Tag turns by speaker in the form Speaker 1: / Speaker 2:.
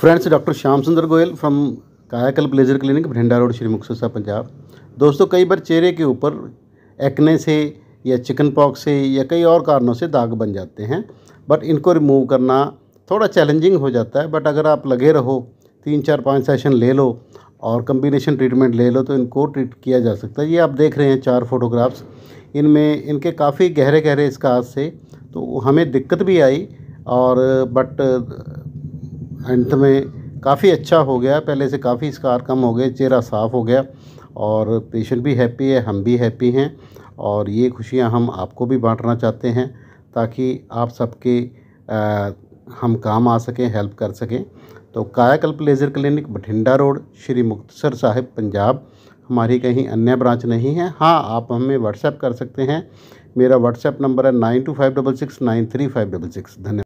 Speaker 1: friends doctor Shyam Sundar Goyal from Kayakalp laser clinic Bathinda road Shri मुक्सरसा पंजाब दोस्तों कई बार चेहरे के ऊपर एक्ने से या चिकन पॉक्स से या कई और कारणों से दाग बन जाते हैं बट इनको रिमूव करना थोड़ा चैलेंजिंग हो जाता है बट अगर आप लगे रहो तीन चार पाँच सेशन ले लो और कम्बिनेशन ट्रीटमेंट ले लो तो इनको ट्रीट किया जा सकता है ये आप देख रहे हैं चार फोटोग्राफ्स इनमें इनके काफ़ी गहरे गहरे इसका हाथ से तो हमें दिक्कत भी आई और बट अंत में काफ़ी अच्छा हो गया पहले से काफ़ी स्कार कम हो गए चेहरा साफ़ हो गया और पेशेंट भी हैप्पी है हम भी हैप्पी हैं और ये खुशियाँ हम आपको भी बांटना चाहते हैं ताकि आप सबके हम काम आ सकें हेल्प कर सकें तो Kayakalp laser clinic Bathinda road Shri Muktsar Sahib Punjab हमारी कहीं अन्य ब्रांच नहीं है हाँ आप हमें व्हाट्सएप कर सकते हैं मेरा व्हाट्सएप नंबर है nine two five double six nine three five double six धन्यवाद